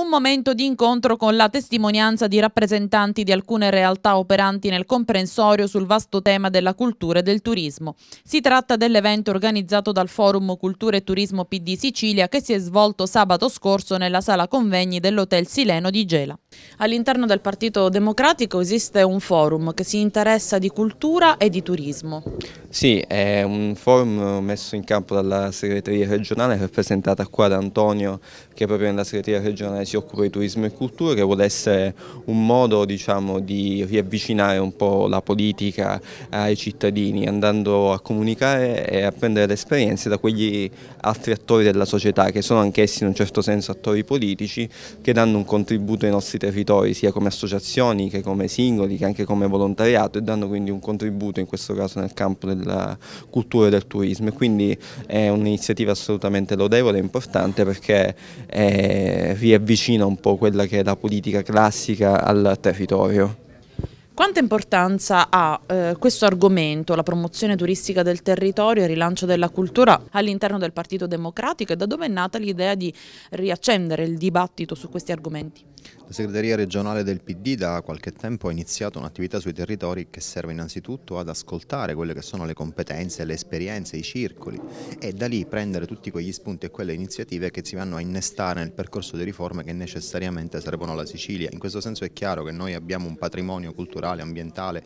un momento di incontro con la testimonianza di rappresentanti di alcune realtà operanti nel comprensorio sul vasto tema della cultura e del turismo. Si tratta dell'evento organizzato dal Forum Cultura e Turismo PD Sicilia che si è svolto sabato scorso nella sala convegni dell'Hotel Sileno di Gela. All'interno del Partito Democratico esiste un forum che si interessa di cultura e di turismo. Sì, è un forum messo in campo dalla segreteria regionale rappresentata qua da Antonio che è proprio nella segreteria regionale si occupa di turismo e cultura che vuole essere un modo diciamo, di riavvicinare un po' la politica eh, ai cittadini andando a comunicare e a prendere le esperienze da quegli altri attori della società che sono anch'essi in un certo senso attori politici che danno un contributo ai nostri territori sia come associazioni che come singoli che anche come volontariato e danno quindi un contributo in questo caso nel campo della cultura e del turismo e quindi è un'iniziativa assolutamente lodevole e importante perché riavvicina avvicina un po' quella che è la politica classica al territorio. Quanta importanza ha eh, questo argomento, la promozione turistica del territorio e il rilancio della cultura all'interno del Partito Democratico e da dove è nata l'idea di riaccendere il dibattito su questi argomenti? La segreteria regionale del PD da qualche tempo ha iniziato un'attività sui territori che serve innanzitutto ad ascoltare quelle che sono le competenze, le esperienze, i circoli e da lì prendere tutti quegli spunti e quelle iniziative che si vanno a innestare nel percorso di riforme che necessariamente servono alla Sicilia. In questo senso è chiaro che noi abbiamo un patrimonio culturale culturale, ambientale,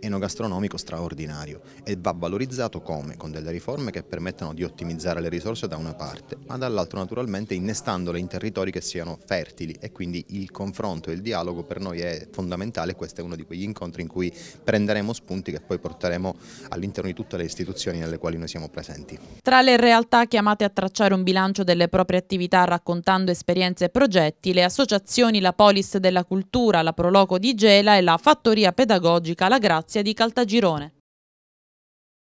enogastronomico straordinario e va valorizzato come? Con delle riforme che permettano di ottimizzare le risorse da una parte, ma dall'altro naturalmente innestandole in territori che siano fertili e quindi il confronto e il dialogo per noi è fondamentale, questo è uno di quegli incontri in cui prenderemo spunti che poi porteremo all'interno di tutte le istituzioni nelle quali noi siamo presenti. Tra le realtà chiamate a tracciare un bilancio delle proprie attività raccontando esperienze e progetti, le associazioni La Polis della Cultura, la Proloco di Gela e la Fattoria pedagogica La Grazia di Caltagirone.